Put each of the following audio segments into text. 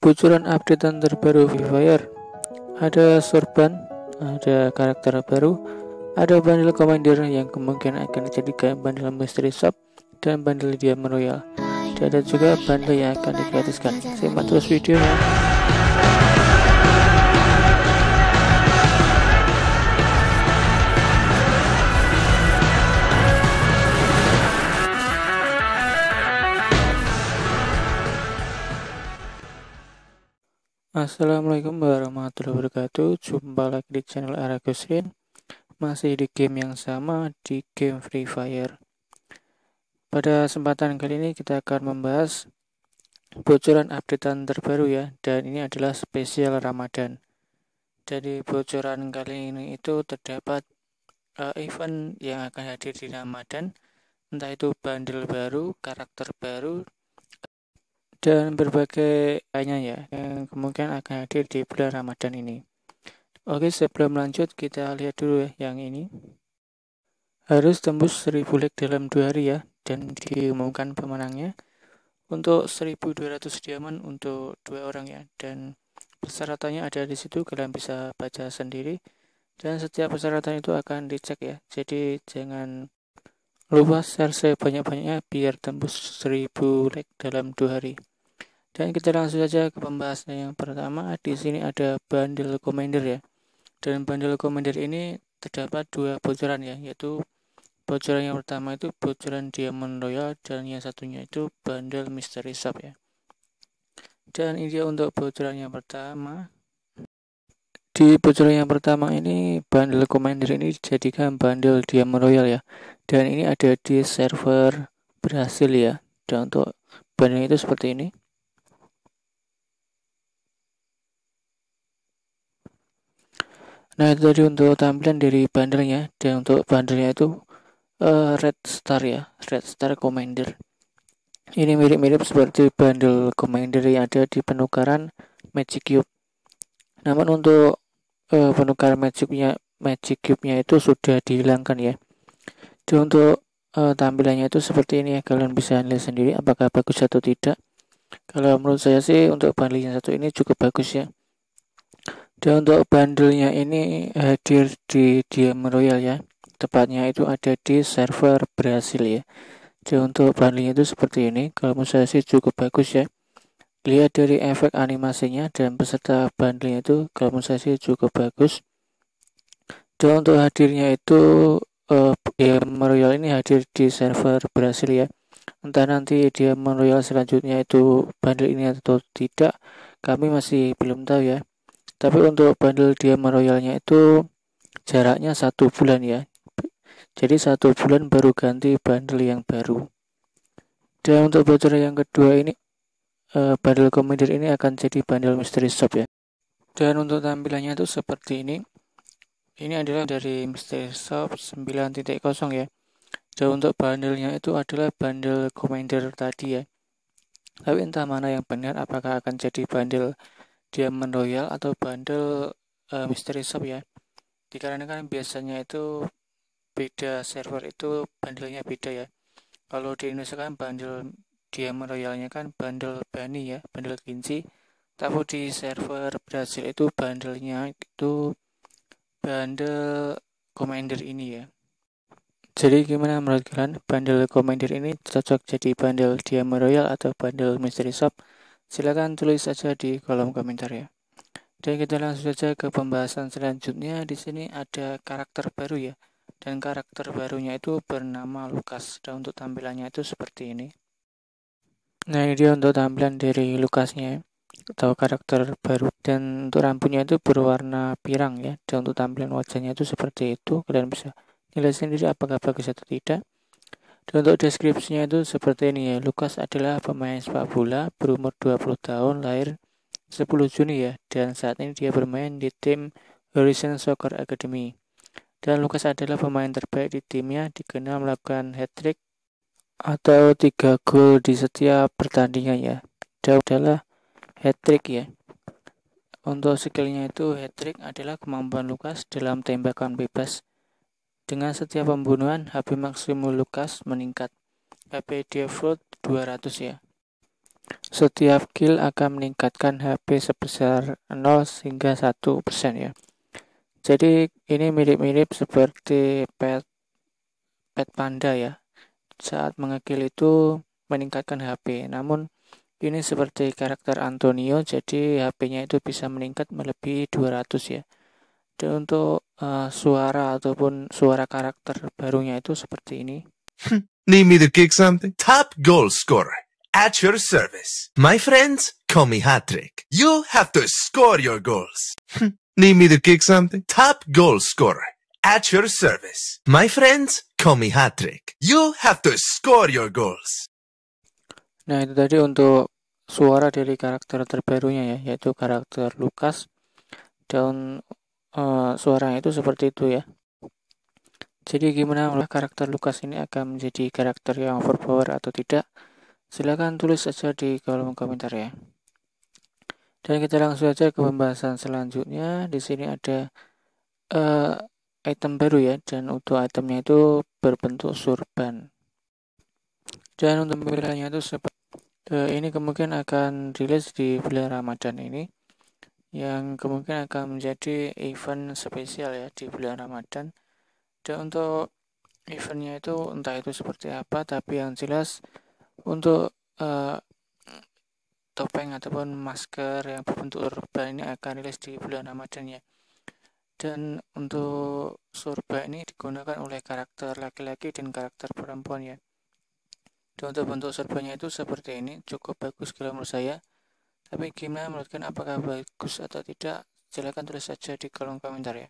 Bocoran updatean terbaru Fire. Ada Sorban, ada karakter baru, ada bandel Commander yang kemungkinan akan dijadikan bandel Mystery Shop dan bandel Diamond Royal. Dan ada juga bandel yang akan digratiskan. Simak terus videonya. Assalamualaikum warahmatullahi wabarakatuh Jumpa lagi di channel Aragusin. Masih di game yang sama Di game Free Fire Pada kesempatan kali ini Kita akan membahas Bocoran updatean terbaru ya Dan ini adalah spesial Ramadan Jadi bocoran kali ini itu Terdapat uh, event Yang akan hadir di Ramadan Entah itu bandil baru Karakter baru dan berbagai lainnya ya kemungkinan akan hadir di bulan Ramadan ini. Oke, sebelum lanjut kita lihat dulu ya yang ini. Harus tembus 1000 like dalam 2 hari ya dan diumumkan pemenangnya. Untuk 1200 diamond untuk dua orang ya dan persyaratannya ada di situ kalian bisa baca sendiri dan setiap persyaratan itu akan dicek ya. Jadi jangan lupa share sebanyak-banyaknya biar tembus 1000 like dalam 2 hari. Dan kita langsung saja ke pembahasan yang pertama. Di sini ada bundle commander ya. Dan bundle commander ini terdapat dua bocoran ya, yaitu bocoran yang pertama itu bocoran diamond royal dan yang satunya itu bundle mystery shop ya. Dan ini dia untuk bocoran yang pertama. Di bocoran yang pertama ini bundle commander ini dijadikan bundle diamond royal ya. Dan ini ada di server Brasil ya. Dan untuk bundle itu seperti ini. Nah itu tadi untuk tampilan dari bandelnya dan untuk bandelnya itu uh, Red Star ya, Red Star Commander. Ini mirip-mirip seperti bandel Commander yang ada di penukaran Magic Cube. Namun untuk uh, penukaran Magic Cube-nya itu sudah dihilangkan ya. Dan untuk uh, tampilannya itu seperti ini ya, kalian bisa lihat sendiri apakah bagus atau tidak. Kalau menurut saya sih untuk bandel yang satu ini cukup bagus ya dan untuk bandelnya ini hadir di Diem Royal ya. Tepatnya itu ada di server Brasil ya. Jadi untuk bandelnya itu seperti ini. Kalau menurut sih cukup bagus ya. Lihat dari efek animasinya dan peserta bandelnya itu kalau menurut sih cukup bagus. Dan untuk hadirnya itu uh, Diem Royal ini hadir di server Brasil ya. Entah nanti dia Royal selanjutnya itu bandel ini atau tidak, kami masih belum tahu ya tapi untuk bundle diamond Royalnya itu jaraknya satu bulan ya jadi satu bulan baru ganti bundle yang baru dan untuk voucher yang kedua ini uh, bundle komedir ini akan jadi bundle mystery shop ya dan untuk tampilannya itu seperti ini ini adalah dari mystery shop 9.0 ya dan untuk bandelnya itu adalah bundle commander tadi ya tapi entah mana yang benar apakah akan jadi bundle diamond royal atau bandel uh, e, hmm. mystery shop ya dikarenakan kan biasanya itu beda server itu bandelnya beda ya kalau di Indonesia kan bandel diamond royalnya kan bandel bani ya bandel kinci tapi di server Brazil itu bandelnya itu bandel commander ini ya jadi gimana menurut kalian bandel commander ini cocok jadi bandel diamond royal atau bandel mystery shop Silakan tulis saja di kolom komentar ya. Dan kita langsung saja ke pembahasan selanjutnya. Di sini ada karakter baru ya. Dan karakter barunya itu bernama Lukas. Dan untuk tampilannya itu seperti ini. Nah, ini dia untuk tampilan dari Lukasnya ya. atau karakter baru dan untuk rambutnya itu berwarna pirang ya dan untuk tampilan wajahnya itu seperti itu kalian bisa nilai sendiri apakah bagus atau tidak untuk deskripsinya itu seperti ini ya. Lukas adalah pemain sepak bola berumur 20 tahun, lahir 10 Juni ya, dan saat ini dia bermain di tim Horizon Soccer Academy. Dan Lukas adalah pemain terbaik di timnya, dikenal melakukan hat-trick atau 3 gol di setiap pertandingan ya. Dia adalah hat-trick ya. Untuk skillnya itu hat-trick adalah kemampuan Lukas dalam tembakan bebas dengan setiap pembunuhan, HP maksimum Lukas meningkat. HP default 200 ya. Setiap kill akan meningkatkan HP sebesar 0 hingga 1% persen ya. Jadi ini mirip-mirip seperti pet pet panda ya. Saat mengekill itu meningkatkan HP. Namun ini seperti karakter Antonio jadi HP-nya itu bisa meningkat melebihi 200 ya jadi untuk uh, suara ataupun suara karakter barunya itu seperti ini. Need me to kick something? Top goal scorer at your service. My friends, call me Hatrick. You have to score your goals. Need me to kick something? Top goal scorer at your service. My friends, call me Hatrick. You have to score your goals. Nah, itu tadi untuk suara dari karakter terbarunya ya, yaitu karakter Lukas. Dan Eh, suaranya itu seperti itu ya. Jadi gimana karakter Lukas ini akan menjadi karakter yang overpower atau tidak? Silahkan tulis saja di kolom komentar ya. Dan kita langsung saja ke pembahasan selanjutnya. Di sini ada uh, item baru ya, dan untuk itemnya itu berbentuk surban. Dan untuk pemilihannya itu seperti uh, ini kemungkinan akan rilis di bulan Ramadan ini yang kemungkinan akan menjadi event spesial ya di bulan Ramadan. Dan untuk eventnya itu entah itu seperti apa, tapi yang jelas untuk uh, topeng ataupun masker yang berbentuk surba ini akan rilis di bulan Ramadan ya. Dan untuk surba ini digunakan oleh karakter laki-laki dan karakter perempuan ya. Dan untuk bentuk surbanya itu seperti ini, cukup bagus kalau menurut saya tapi gimana menurut kalian apakah bagus atau tidak? Silakan tulis saja di kolom komentar ya.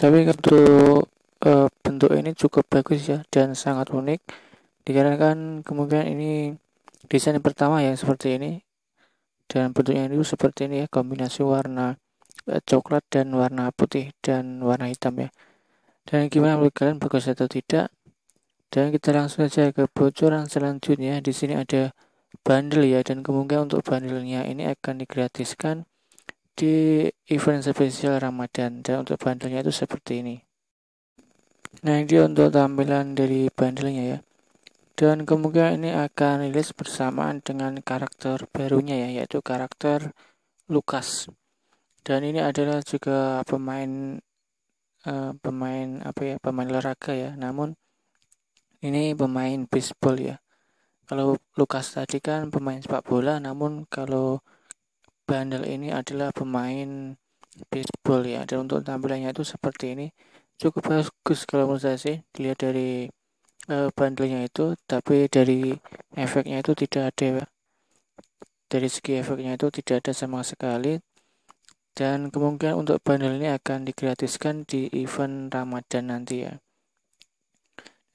Tapi kartu e, eh, bentuk ini cukup bagus ya dan sangat unik. Dikarenakan kemungkinan ini desain yang pertama yang seperti ini dan bentuknya itu seperti ini ya kombinasi warna eh, coklat dan warna putih dan warna hitam ya. Dan gimana menurut kalian bagus atau tidak? Dan kita langsung saja ke bocoran selanjutnya. Di sini ada bandel ya dan kemungkinan untuk bandelnya ini akan digratiskan di event spesial Ramadan dan untuk bandelnya itu seperti ini nah ini untuk tampilan dari bandelnya ya dan kemungkinan ini akan rilis bersamaan dengan karakter barunya ya yaitu karakter Lukas dan ini adalah juga pemain uh, pemain apa ya pemain olahraga ya namun ini pemain baseball ya kalau Lukas tadi kan pemain sepak bola, namun kalau Bandel ini adalah pemain baseball ya. Dan untuk tampilannya itu seperti ini, cukup bagus kalau menurut saya sih. Dilihat dari uh, bandelnya itu, tapi dari efeknya itu tidak ada. Ya. Dari segi efeknya itu tidak ada sama sekali. Dan kemungkinan untuk bandel ini akan digratiskan di event Ramadan nanti ya.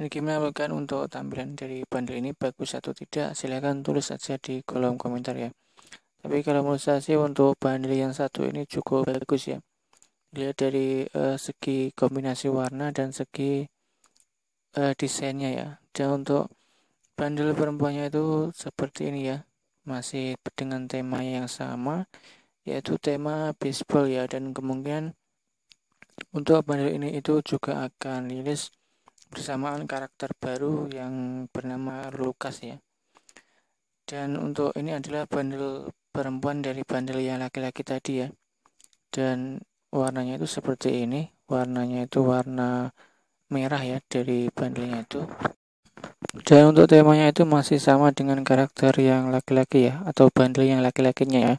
Dan gimana bukan untuk tampilan dari bundle ini bagus atau tidak? Silahkan tulis saja di kolom komentar ya. Tapi kalau menurut saya sih untuk bundle yang satu ini cukup bagus ya. Dilihat dari uh, segi kombinasi warna dan segi uh, desainnya ya. Dan untuk bundle perempuannya itu seperti ini ya. Masih dengan tema yang sama yaitu tema baseball ya dan kemungkinan untuk bundle ini itu juga akan rilis bersamaan karakter baru yang bernama Lukas ya. Dan untuk ini adalah bandel perempuan dari bandel yang laki-laki tadi ya. Dan warnanya itu seperti ini, warnanya itu warna merah ya dari bandelnya itu. Dan untuk temanya itu masih sama dengan karakter yang laki-laki ya atau bandel yang laki-lakinya ya.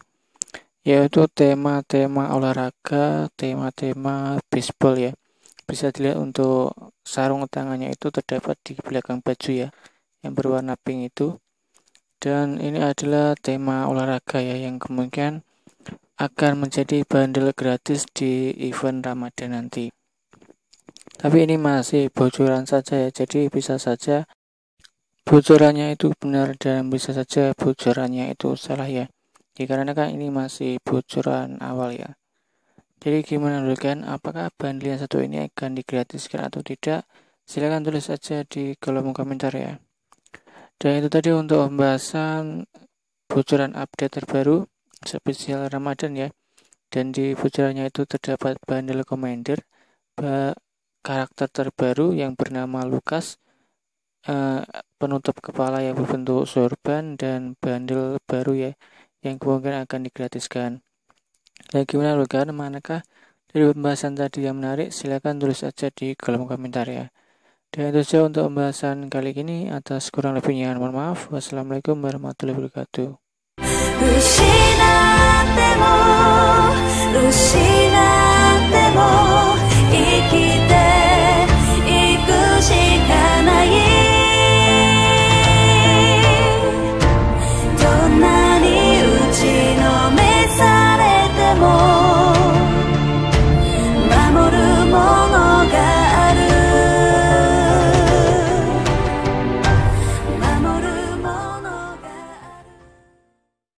Yaitu tema-tema olahraga, tema-tema baseball ya bisa dilihat untuk sarung tangannya itu terdapat di belakang baju ya yang berwarna pink itu dan ini adalah tema olahraga ya yang kemungkinan akan menjadi bandel gratis di event Ramadan nanti tapi ini masih bocoran saja ya jadi bisa saja bocorannya itu benar dan bisa saja bocorannya itu salah ya dikarenakan ya, ini masih bocoran awal ya jadi gimana dulu kan? apakah bundle yang satu ini akan digratiskan atau tidak? Silahkan tulis saja di kolom komentar ya. Dan itu tadi untuk pembahasan bocoran update terbaru spesial Ramadan ya. Dan di bocorannya itu terdapat bundle commander karakter terbaru yang bernama Lukas eh, penutup kepala yang berbentuk sorban dan bandel baru ya yang kemungkinan akan digratiskan. Ya gimana lo kan, manakah dari pembahasan tadi yang menarik, silahkan tulis aja di kolom komentar ya. Dan itu saja untuk pembahasan kali ini, atas kurang lebihnya mohon maaf. Wassalamualaikum warahmatullahi wabarakatuh.